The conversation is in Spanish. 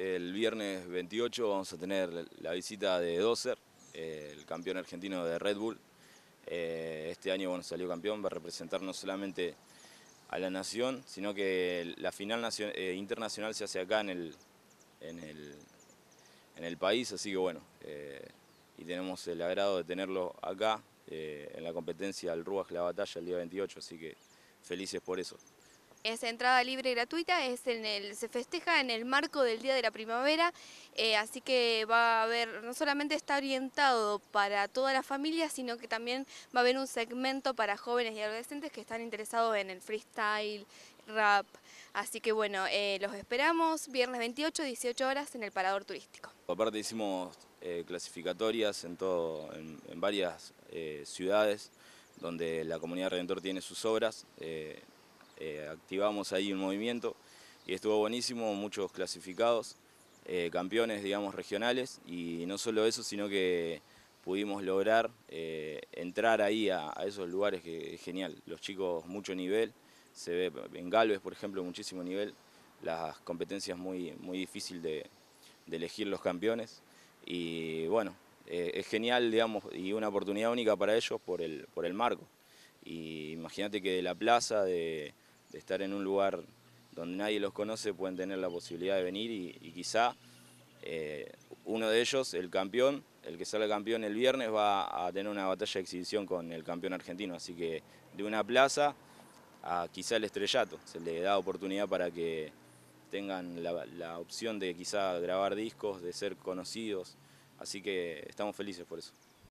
El viernes 28 vamos a tener la visita de Dozer, el campeón argentino de Red Bull. Eh, este año bueno, salió campeón, va a representar no solamente a la nación, sino que la final eh, internacional se hace acá en el, en el, país, así que bueno, eh, y tenemos el agrado de tenerlo acá en la competencia al Ruas La Batalla el día 28, así que felices por eso. Es entrada libre y gratuita, es en el, se festeja en el marco del Día de la Primavera, eh, así que va a haber, no solamente está orientado para toda la familia, sino que también va a haber un segmento para jóvenes y adolescentes que están interesados en el freestyle, rap, así que bueno, eh, los esperamos viernes 28, 18 horas en el Parador Turístico. Aparte hicimos eh, clasificatorias en, todo, en, en varias ciudades donde la comunidad Redentor tiene sus obras. Eh, activamos ahí un movimiento y estuvo buenísimo, muchos clasificados, eh, campeones, digamos, regionales, y no solo eso, sino que pudimos lograr eh, entrar ahí a, esos lugares que es genial. Los chicos, mucho nivel, se ve en Galvez, por ejemplo, muchísimo nivel, las competencias muy, muy difícil de, elegir los campeones, y bueno, es genial, digamos, y una oportunidad única para ellos por el, por el marco. Y imagínate que de la plaza, de de estar en un lugar donde nadie los conoce, pueden tener la posibilidad de venir y, quizá eh, uno de ellos, el campeón, el que sale campeón el viernes, va a tener una batalla de exhibición con el campeón argentino. Así que de una plaza a quizá el estrellato, se le da oportunidad para que tengan la opción de quizá grabar discos, de ser conocidos. Así que estamos felices por eso.